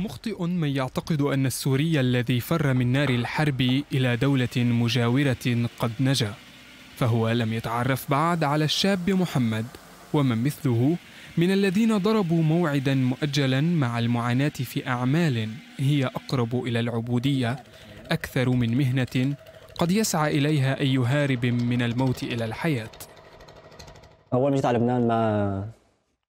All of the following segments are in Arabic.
مخطئ من يعتقد أن السوري الذي فر من نار الحرب إلى دولة مجاورة قد نجا فهو لم يتعرف بعد على الشاب محمد ومن مثله من الذين ضربوا موعدا مؤجلا مع المعاناة في أعمال هي أقرب إلى العبودية أكثر من مهنة قد يسعى إليها أي هارب من الموت إلى الحياة أول ما جيت على لبنان ما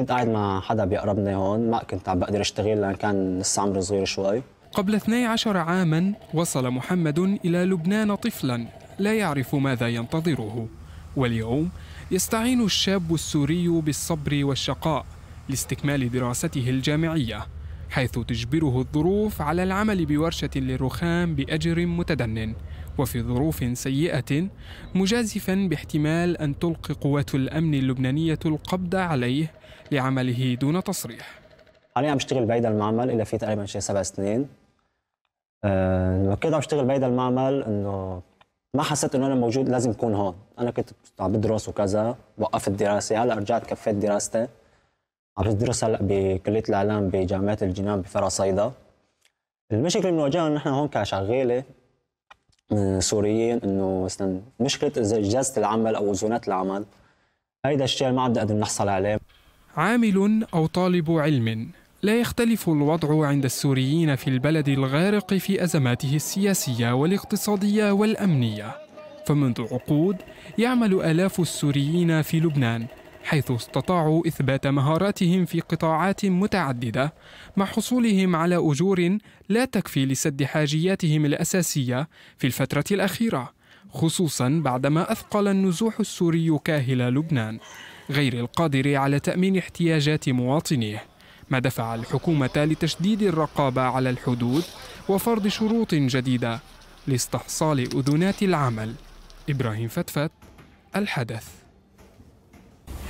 كنت قاعد مع حدا بيقربني هون ما كنت عم بقدر اشتغل لان كان لسه عمري صغير شوي قبل 12 عاما وصل محمد إلى لبنان طفلا لا يعرف ماذا ينتظره واليوم يستعين الشاب السوري بالصبر والشقاء لاستكمال دراسته الجامعية حيث تجبره الظروف على العمل بورشة للرخام بأجر متدنٍ وفي ظروف سيئة مجازفا باحتمال أن تلقي قوات الأمن اللبنانية القبض عليه لعمله دون تصريح حاليا عم بشتغل بعيد المعمل الا في تقريبا شي سبع سنين أه كنت عم بشتغل بعيد المعمل إنه ما حسيت إنه أنا موجود لازم أكون هون أنا كنت عم بدرس وكذا وقفت دراسة هلا رجعت كفيت دراستي عم بدرس هلا بكلية الإعلام بجامعة الجنان بفرع صيدا المشكلة اللي بنواجهها نحن هون كشغالة آه، سوريين انه مثلا مشكله اجازه العمل او اذونات العمل هيدا الشيء ما عم نقدر نحصل عليه عامل او طالب علم لا يختلف الوضع عند السوريين في البلد الغارق في ازماته السياسيه والاقتصاديه والامنيه فمنذ عقود يعمل الاف السوريين في لبنان حيث استطاعوا إثبات مهاراتهم في قطاعات متعددة مع حصولهم على أجور لا تكفي لسد حاجياتهم الأساسية في الفترة الأخيرة خصوصا بعدما أثقل النزوح السوري كاهل لبنان غير القادر على تأمين احتياجات مواطنيه ما دفع الحكومة لتشديد الرقابة على الحدود وفرض شروط جديدة لاستحصال أذنات العمل إبراهيم فتفت الحدث